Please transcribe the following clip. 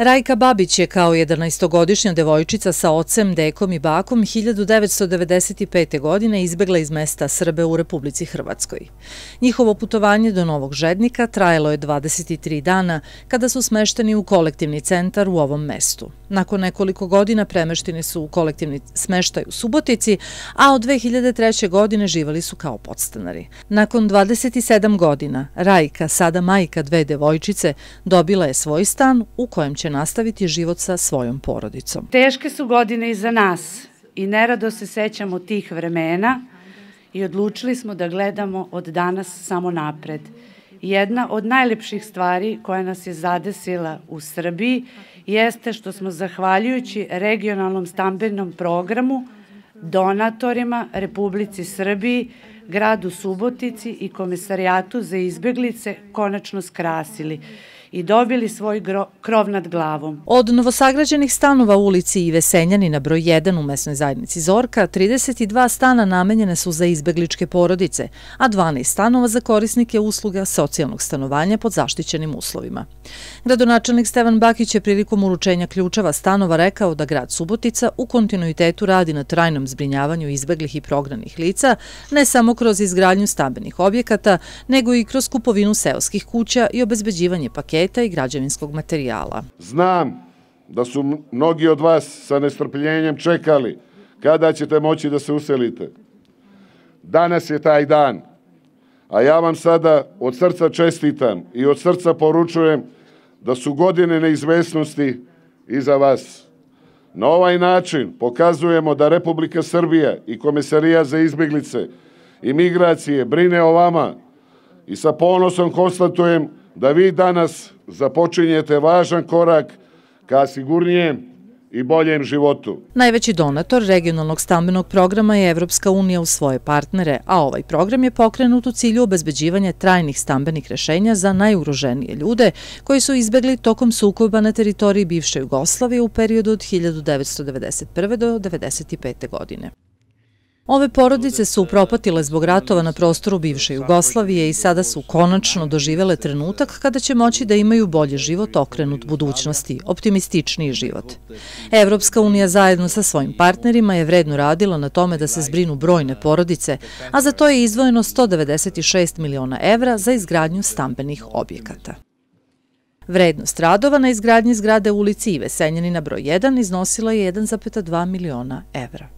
Rajka Babić je kao 11-godišnja devojčica sa ocem, dekom i bakom 1995. godine izbegla iz mesta Srbe u Republici Hrvatskoj. Njihovo putovanje do Novog Žednika trajalo je 23 dana kada su smešteni u kolektivni centar u ovom mestu. Nakon nekoliko godina premešteni su u kolektivni smeštaj u Subotici, a od 2003. godine živali su kao podstanari. Nakon 27 godina, Rajka, sada majka dve devojčice, dobila je svoj stan u kojem će nastaviti život sa svojom porodicom. Teške su godine i za nas i nerado se sećamo tih vremena i odlučili smo da gledamo od danas samo napred jedna od najlepših stvari koja nas je zadesila u Srbiji jeste što smo zahvaljujući regionalnom stambenom programu donatorima Republici Srbiji, gradu Subotici i Komesarijatu za izbeglice konačno skrasili i dobili svoj krov nad glavom. Od novosagrađenih stanova u ulici Ive Senjanina broj 1 u mesnoj zajednici Zorka, 32 stana namenjene su za izbegličke porodice, a 12 stanova za korisnike usluga socijalnog stanovanja pod zaštićenim uslovima. Gradonačelnik Stevan Bakić je prilikom uručenja ključeva stanova rekao da grad Subotica u kontinuitetu radi na trajnom zbrinjavanju izbeglih i prognanih lica, ne samo kroz izgradnju stambenih objekata, nego i kroz kupovinu seoskih kuća i obezbeđivanje paketa paketa i građevinskog materijala. Znam da su mnogi od vas sa nestrpljenjem čekali kada ćete moći da se uselite. Danas je taj dan, a ja vam sada od srca čestitam i od srca poručujem da su godine neizvesnosti iza vas. Na ovaj način pokazujemo da Republika Srbija i Komisarija za izbjeglice i migracije brine o vama i sa ponosom konstatujem da vi danas započinjete važan korak ka sigurnijem i boljem životu. Najveći donator regionalnog stambenog programa je Evropska unija u svoje partnere, a ovaj program je pokrenut u cilju obezbeđivanja trajnih stambenih rešenja za najugroženije ljude koji su izbegli tokom sukoba na teritoriji bivše Jugoslavije u periodu od 1991. do 1995. godine. Ove porodice su upropatile zbog ratova na prostoru bivše Jugoslavije i sada su konačno doživele trenutak kada će moći da imaju bolji život okrenut budućnosti, optimističniji život. Evropska unija zajedno sa svojim partnerima je vredno radila na tome da se zbrinu brojne porodice, a za to je izvojeno 196 miliona evra za izgradnju stambenih objekata. Vrednost radova na izgradnji zgrade u ulici Ive Senjanina broj 1 iznosila je 1,2 miliona evra.